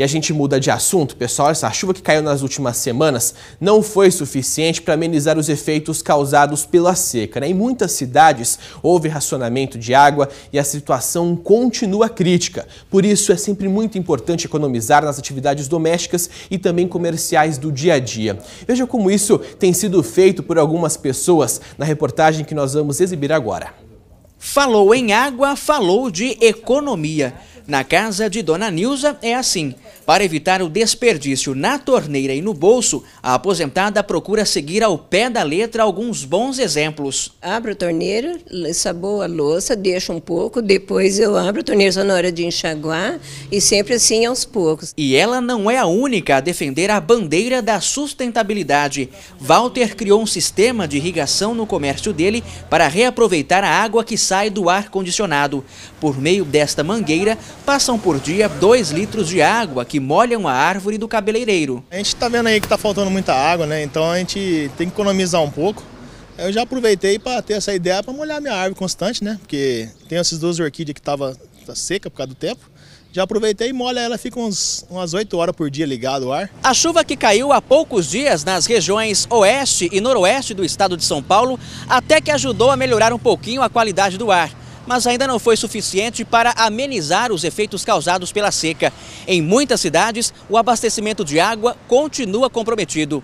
E a gente muda de assunto, pessoal. Essa chuva que caiu nas últimas semanas não foi suficiente para amenizar os efeitos causados pela seca. Né? Em muitas cidades houve racionamento de água e a situação continua crítica. Por isso é sempre muito importante economizar nas atividades domésticas e também comerciais do dia a dia. Veja como isso tem sido feito por algumas pessoas na reportagem que nós vamos exibir agora. Falou em água, falou de economia. Na casa de Dona Nilza é assim. Para evitar o desperdício na torneira e no bolso, a aposentada procura seguir ao pé da letra alguns bons exemplos. Abro a torneira, saboo a louça, deixo um pouco, depois eu abro a torneira só na hora de enxaguar e sempre assim aos poucos. E ela não é a única a defender a bandeira da sustentabilidade. Walter criou um sistema de irrigação no comércio dele para reaproveitar a água que sai do ar condicionado. Por meio desta mangueira, passam por dia 2 litros de água que molham a árvore do cabeleireiro. A gente está vendo aí que está faltando muita água, né? Então a gente tem que economizar um pouco. Eu já aproveitei para ter essa ideia para molhar minha árvore constante, né? Porque tem essas duas orquídeas que estava tá seca por causa do tempo. Já aproveitei e molha ela, fica uns, umas 8 horas por dia ligado o ar. A chuva que caiu há poucos dias nas regiões oeste e noroeste do estado de São Paulo até que ajudou a melhorar um pouquinho a qualidade do ar mas ainda não foi suficiente para amenizar os efeitos causados pela seca. Em muitas cidades, o abastecimento de água continua comprometido.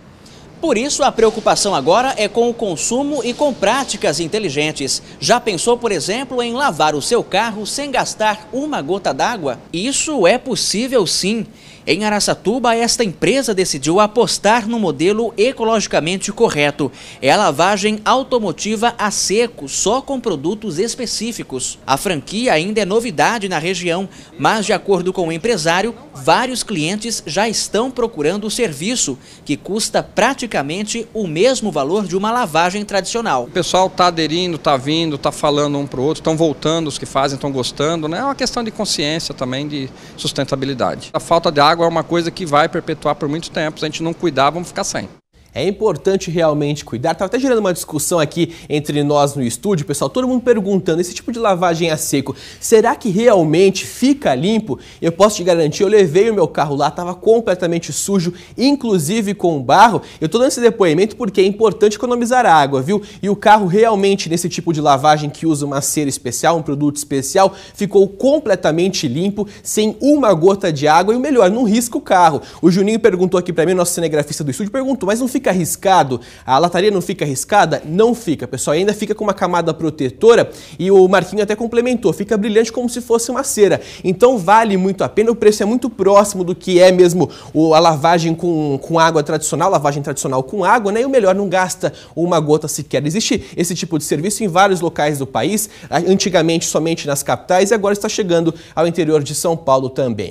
Por isso, a preocupação agora é com o consumo e com práticas inteligentes. Já pensou, por exemplo, em lavar o seu carro sem gastar uma gota d'água? Isso é possível sim. Em Araçatuba, esta empresa decidiu apostar no modelo ecologicamente correto. É a lavagem automotiva a seco, só com produtos específicos. A franquia ainda é novidade na região, mas de acordo com o empresário, vários clientes já estão procurando o serviço, que custa praticamente praticamente o mesmo valor de uma lavagem tradicional. O pessoal está aderindo, está vindo, está falando um para o outro, estão voltando os que fazem, estão gostando. Né? É uma questão de consciência também, de sustentabilidade. A falta de água é uma coisa que vai perpetuar por muito tempo. Se a gente não cuidar, vamos ficar sem. É importante realmente cuidar. Estava até gerando uma discussão aqui entre nós no estúdio, pessoal, todo mundo perguntando: esse tipo de lavagem a seco, será que realmente fica limpo? Eu posso te garantir, eu levei o meu carro lá, estava completamente sujo, inclusive com barro. Eu estou dando esse depoimento porque é importante economizar água, viu? E o carro realmente, nesse tipo de lavagem que usa uma cera especial, um produto especial, ficou completamente limpo, sem uma gota de água e o melhor, não risca o carro. O Juninho perguntou aqui para mim, nosso cinegrafista do estúdio, perguntou, mas não fica fica arriscado, a lataria não fica arriscada? Não fica, pessoal. E ainda fica com uma camada protetora e o Marquinho até complementou, fica brilhante como se fosse uma cera. Então vale muito a pena, o preço é muito próximo do que é mesmo a lavagem com, com água tradicional, lavagem tradicional com água, né? E o melhor, não gasta uma gota sequer. Existe esse tipo de serviço em vários locais do país, antigamente somente nas capitais e agora está chegando ao interior de São Paulo também.